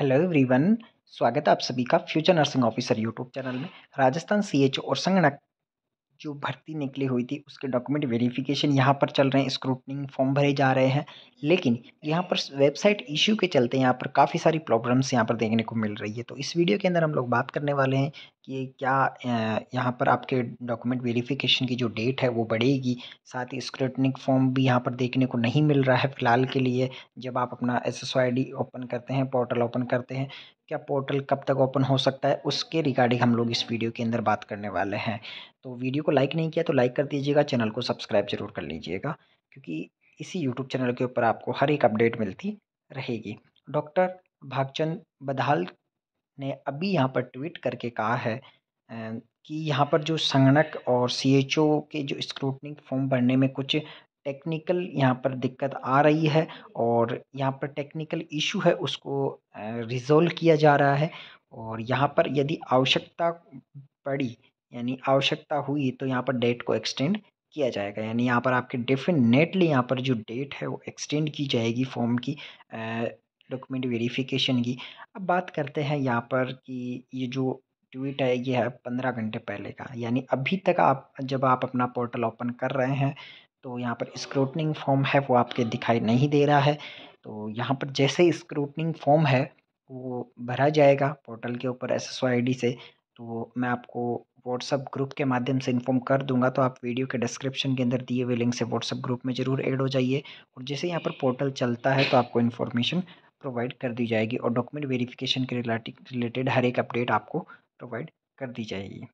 hello everyone स्वागत है आप सभी का future nursing officer YouTube channel में राजस्थान सीएचओ और संगणक जो भर्ती निकली हुई थी उसके डॉक्यूमेंट वेरिफिकेशन यहाँ पर चल रहे हैं स्क्रूटनिंग फॉर्म भरे जा रहे हैं लेकिन यहाँ पर वेबसाइट इश्यू के चलते यहाँ पर काफ़ी सारी प्रॉब्लम्स यहाँ पर देखने को मिल रही है तो इस वीडियो के अंदर हम लोग बात करने वाले हैं कि क्या यहाँ पर आपके डॉक्यूमेंट वेरिफिकेशन की जो डेट है वो बढ़ेगी साथ ही स्क्रूटनिक फॉर्म भी यहाँ पर देखने को नहीं मिल रहा है फ़िलहाल के लिए जब आप अपना एस एस ओपन करते हैं पोर्टल ओपन करते हैं क्या पोर्टल कब तक ओपन हो सकता है उसके रिगार्डिंग हम लोग इस वीडियो के अंदर बात करने वाले हैं तो वीडियो को लाइक नहीं किया तो लाइक कर दीजिएगा चैनल को सब्सक्राइब जरूर कर लीजिएगा क्योंकि इसी यूट्यूब चैनल के ऊपर आपको हर एक अपडेट मिलती रहेगी डॉक्टर भागचंद बदहाल ने अभी यहाँ पर ट्वीट करके कहा है कि यहाँ पर जो संगणक और सी के जो स्क्रूटनी फॉर्म भरने में कुछ टेक्निकल यहाँ पर दिक्कत आ रही है और यहाँ पर टेक्निकल इशू है उसको रिजोल्व किया जा रहा है और यहाँ पर यदि आवश्यकता पड़ी यानी आवश्यकता हुई तो यहाँ पर डेट को एक्सटेंड किया जाएगा यानी यहाँ पर आपके डेफिनेटली यहाँ पर जो डेट है वो एक्सटेंड की जाएगी फॉर्म की डॉक्यूमेंट वेरिफिकेशन की अब बात करते हैं यहाँ पर कि ये जो ट्वीट है ये है पंद्रह घंटे पहले का यानी अभी तक आप जब आप अपना पोर्टल ओपन कर रहे हैं तो यहाँ पर स्क्रूटनिंग फॉर्म है वो आपके दिखाई नहीं दे रहा है तो यहाँ पर जैसे स्क्रूटनिंग फॉर्म है वो भरा जाएगा पोर्टल के ऊपर एस एस से तो मैं आपको व्हाट्सअप ग्रुप के माध्यम से इन्फॉर्म कर दूंगा तो आप वीडियो के डिस्क्रिप्शन के अंदर दिए हुए लिंक से व्हाट्सअप ग्रुप में ज़रूर ऐड हो जाइए और जैसे यहाँ पर पोर्टल चलता है तो आपको इन्फॉर्मेशन प्रोवाइड कर दी जाएगी और डॉक्यूमेंट वेरिफिकेशन के रिलेटेड हर एक अपडेट आपको प्रोवाइड कर दी जाएगी